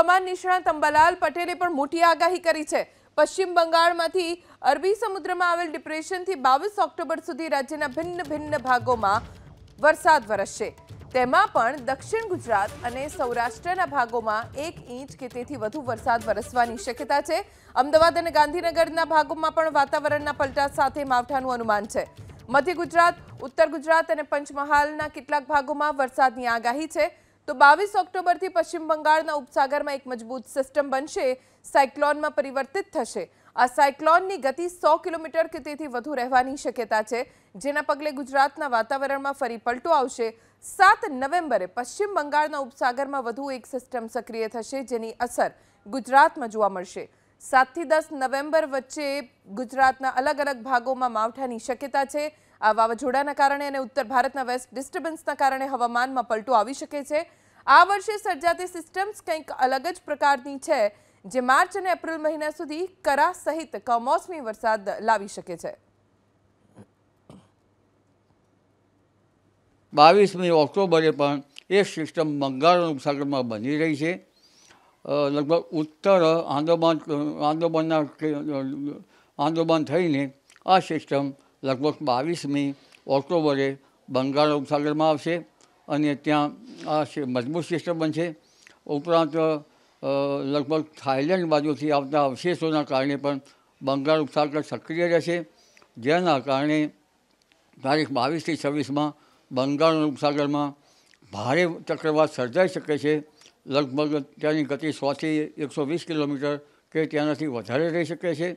હવામાન નિષ્ણાત અંબાલાલ પટેલે પણ મોટી આગાહી કરી છે પશ્ચિમ બંગાળમાંથી અરબી સમુદ્રમાં આવેલ ડિપ્રેશનથી બાવીસ ઓક્ટોબર સુધી રાજ્યના ભિન્ન ભિન્ન ભાગોમાં વરસાદ વરસશે તેમાં પણ દક્ષિણ ગુજરાત અને સૌરાષ્ટ્રના ભાગોમાં એક ઇંચ કે તેથી વધુ વરસાદ વરસવાની શક્યતા છે અમદાવાદ અને ગાંધીનગરના ભાગોમાં પણ વાતાવરણના પલટા સાથે માવઠાનું અનુમાન છે મધ્ય ગુજરાત ઉત્તર ગુજરાત અને પંચમહાલના કેટલાક ભાગોમાં વરસાદની આગાહી છે તો બાવીસ ઓક્ટોબરથી પશ્ચિમ બંગાળના ઉપસાગરમાં એક મજબૂત સિસ્ટમ બનશે સાયક્લોનમાં પરિવર્તિત થશે આ સાયક્લોનની ગતિ સો કિલોમીટર કે તેથી વધુ રહેવાની શક્યતા છે જેના પગલે ગુજરાતના વાતાવરણમાં ફરી પલટો આવશે સાત નવેમ્બરે પશ્ચિમ બંગાળના ઉપસાગરમાં વધુ એક સિસ્ટમ સક્રિય થશે જેની અસર ગુજરાતમાં જોવા મળશે સાતથી દસ નવેમ્બર વચ્ચે ગુજરાતના અલગ અલગ ભાગોમાં માવઠાની શક્યતા છે આ વાવાઝોડાના કારણે અને ઉત્તર ભારતના વેસ્ટ ડિસ્ટર્બન્સના કારણે હવામાનમાં પલટો આવી શકે છે આ વર્ષે સર્જાતી સિસ્ટમ્સ કંઈક અલગ જ પ્રકારની છે જે માર્ચ અને એપ્રિલ મહિના સુધી કરા સહિત કમોસમી વરસાદ લાવી શકે છે બાવીસમી ઓક્ટોબરે પણ એ સિસ્ટમ બંગાળ ઉપસાગરમાં બની રહી છે લગભગ ઉત્તર આંદોમાન આંદોમાનના આંદોમાન થઈને આ સિસ્ટમ લગભગ બાવીસમી ઓક્ટોબરે બંગાળ ઉપસાગરમાં આવશે અને ત્યાં આ મજબૂત સિસ્ટમ બનશે ઉપરાંત લગભગ થાઇલેન્ડ બાજુથી આવતા અવશેષોના કારણે પણ બંગાળ ઉપસાગર સક્રિય રહેશે જેના કારણે તારીખ બાવીસથી છવ્વીસમાં બંગાળ ઉપસાગરમાં ભારે ચક્રવાત સર્જાઈ શકે છે લગભગ તેની ગતિ સોથી એકસો વીસ કિલોમીટર કે ત્યાંનાથી વધારે રહી શકે છે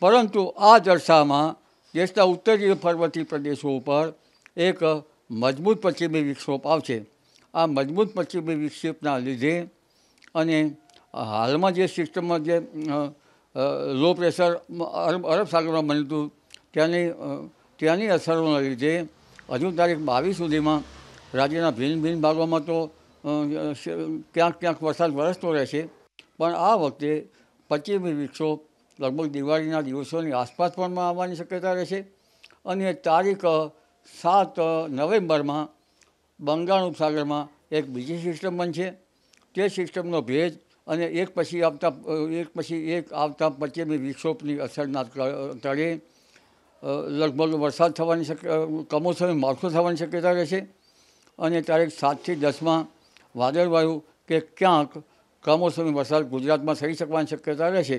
પરંતુ આ જલસામાં દેશના ઉત્તરીય પર્વતીય પ્રદેશો ઉપર એક મજબૂત પશ્ચિમી વિક્ષેપ આવશે આ મજબૂત પશ્ચિમી વિક્ષેપના લીધે અને હાલમાં જે સિસ્ટમમાં જે લો પ્રેશર અરબ અરબ સાગરમાં બન્યું હતું ત્યાંની ત્યાંની અસરોના લીધે હજુ તારીખ બાવીસ સુધીમાં રાજ્યના ભિન્ન ભિન્ન ભાગોમાં તો ક્યાંક ક્યાંક વરસાદ વરસતો રહેશે પણ આ વખતે પશ્ચિમી વિક્ષોભ લગભગ દિવાળીના દિવસોની આસપાસ પણ આવવાની શક્યતા રહેશે અને તારીખ સાત નવેમ્બરમાં બંગાળ ઉપસાગરમાં એક બીજી સિસ્ટમ બનશે તે સિસ્ટમનો ભેજ અને એક પછી આવતા એક પછી એક આવતા પશ્ચિમી વિક્ષોભની અસરના તળે લગભગ વરસાદ થવાની શક્ય કમોસમી માવઠું થવાની શક્યતા રહેશે અને તારીખ સાતથી દસમાં વાદળવાયુ કે ક્યાંક કમોસમી વરસાદ ગુજરાતમાં થઈ શકવાની શક્યતા રહેશે